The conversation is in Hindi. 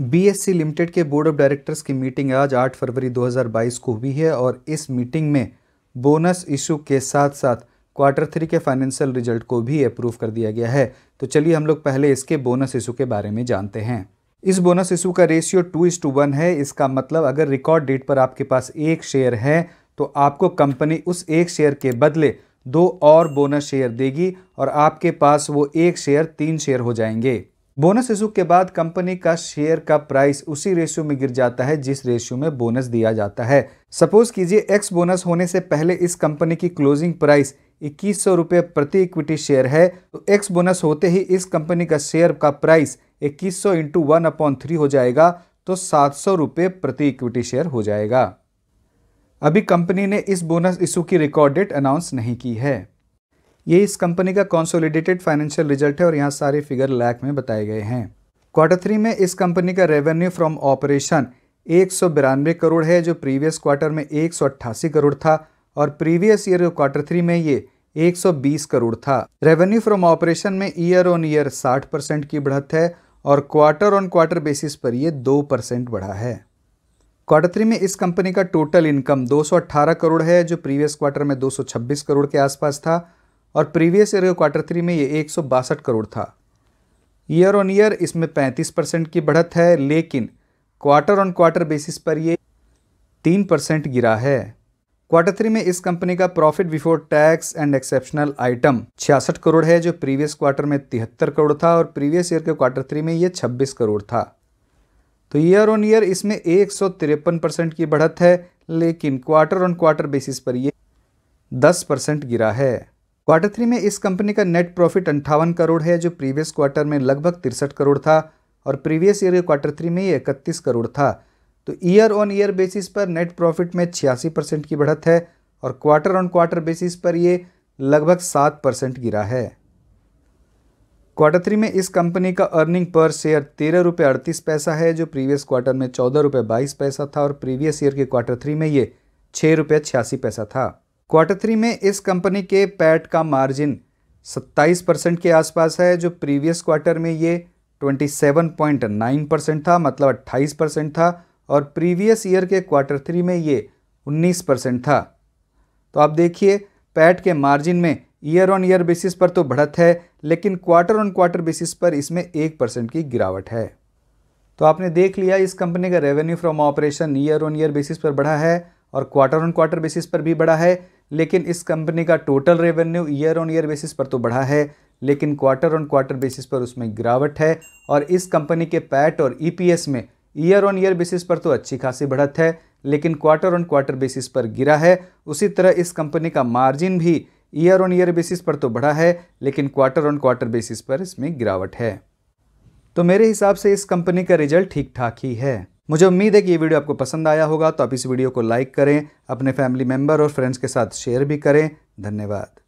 बीएससी लिमिटेड के बोर्ड ऑफ डायरेक्टर्स की मीटिंग आज 8 फरवरी 2022 को हुई है और इस मीटिंग में बोनस इशू के साथ साथ क्वार्टर थ्री के फाइनेंशियल रिजल्ट को भी अप्रूव कर दिया गया है तो चलिए हम लोग पहले इसके बोनस इशू के बारे में जानते हैं इस बोनस इशू का ratio two is two one है इसका मतलब अगर रिकॉर्ड डेट पर आपके पास एक शेयर है तो आपको कंपनी उस एक शेयर के बदले दो और बोनस शेयर देगी और आपके पास वो एक शेयर तीन शेयर हो जाएंगे बोनस इशू के बाद कंपनी का शेयर का प्राइस उसी रेशियो में गिर जाता है जिस रेशियो में बोनस दिया जाता है सपोज कीजिए एक्स बोनस होने से पहले इस कंपनी की क्लोजिंग प्राइस इक्कीस सौ प्रति इक्विटी शेयर है तो एक्स बोनस होते ही इस कंपनी का शेयर का प्राइस इक्कीस सौ इंटू वन अपॉन थ्री हो जाएगा तो सात सौ प्रति इक्विटी शेयर हो जाएगा अभी कंपनी ने इस बोनस इशू की रिकॉर्ड डेट अनाउंस नहीं की है ये इस कंपनी का कॉन्सोलिडेटेड फाइनेंशियल रिजल्ट है और यहाँ सारे फिगर लैक में बताए गए हैं क्वार्टर थ्री में इस कंपनी का रेवेन्यू फ्रॉम ऑपरेशन एक करोड़ है जो प्रीवियस क्वार्टर में एक करोड़ था और प्रीवियस ईयर क्वार्टर थ्री में ये 120 करोड़ था रेवेन्यू फ्रॉम ऑपरेशन में ईयर ऑन ईयर 60 परसेंट की बढ़त है और क्वार्टर ऑन क्वार्टर बेसिस पर यह दो परसेंट बढ़ा है क्वार्टर थ्री में इस कंपनी का टोटल इनकम 218 करोड़ है जो प्रीवियस क्वार्टर में 226 करोड़ के आसपास था और प्रीवियस ईयर के क्वार्टर थ्री में ये एक करोड़ था ईयर ऑन ईयर इसमें 35 परसेंट की बढ़त है लेकिन क्वार्टर ऑन क्वार्टर बेसिस पर ये तीन परसेंट गिरा है क्वार्टर थ्री में इस कंपनी का profit before tax and exceptional item छियासठ करोड़ है जो प्रीवियस क्वार्टर में तिहत्तर करोड़ था और प्रीवियस ईयर के क्वार्टर थ्री में ये छब्बीस करोड़ था तो ईयर ऑन ईयर इसमें एक परसेंट की बढ़त है लेकिन क्वार्टर ऑन क्वार्टर बेसिस पर ये दस परसेंट गिरा है क्वार्टर थ्री में इस कंपनी का नेट प्रॉफिट अंठावन करोड़ है जो प्रीवियस क्वार्टर में लगभग तिरसठ करोड़ था और प्रीवियस ईयर के क्वार्टर थ्री में ये इकतीस करोड़ था तो ईयर ऑन ईयर बेसिस पर नेट प्रॉफिट में छियासी परसेंट की बढ़त है और क्वार्टर ऑन क्वार्टर बेसिस पर ये लगभग सात परसेंट गिरा है क्वार्टर थ्री में इस कंपनी का अर्निंग पर शेयर तेरह रुपये अड़तीस पैसा है जो प्रीवियस क्वार्टर में चौदह रुपये बाईस पैसा था और प्रीवियस ईयर के क्वार्टर थ्री में ये छः रुपये छियासी पैसा था क्वार्टर थ्री में इस कंपनी के पैट का मार्जिन 27 परसेंट के आसपास है जो प्रीवियस क्वार्टर में ये 27.9 परसेंट था मतलब 28 परसेंट था और प्रीवियस ईयर के क्वार्टर थ्री में ये 19 परसेंट था तो आप देखिए पैट के मार्जिन में ईयर ऑन ईयर बेसिस पर तो बढ़त है लेकिन क्वार्टर ऑन क्वार्टर बेसिस पर इसमें एक परसेंट की गिरावट है तो आपने देख लिया इस कंपनी का revenue from operation year on year basis पर बढ़ा है और क्वार्टर ऑन क्वार्टर बेसिस पर भी बढ़ा है लेकिन इस कंपनी का total revenue year on year basis पर तो बढ़ा है लेकिन क्वार्टर ऑन क्वार्टर बेसिस पर उसमें गिरावट है और इस कंपनी के पैट और ईपीएस e में ईयर ऑन ईयर बेसिस पर तो अच्छी खासी बढ़त है लेकिन क्वार्टर ऑन क्वार्टर बेसिस पर गिरा है उसी तरह इस कंपनी का मार्जिन भी ईयर ऑन ईयर बेसिस पर तो बढ़ा है लेकिन क्वार्टर ऑन क्वार्टर बेसिस पर इसमें गिरावट है तो मेरे हिसाब से इस कंपनी का रिजल्ट ठीक ठाक ही है मुझे उम्मीद है कि ये वीडियो आपको पसंद आया होगा तो आप इस वीडियो को लाइक करें अपने फैमिली मेम्बर और फ्रेंड्स के साथ शेयर भी करें धन्यवाद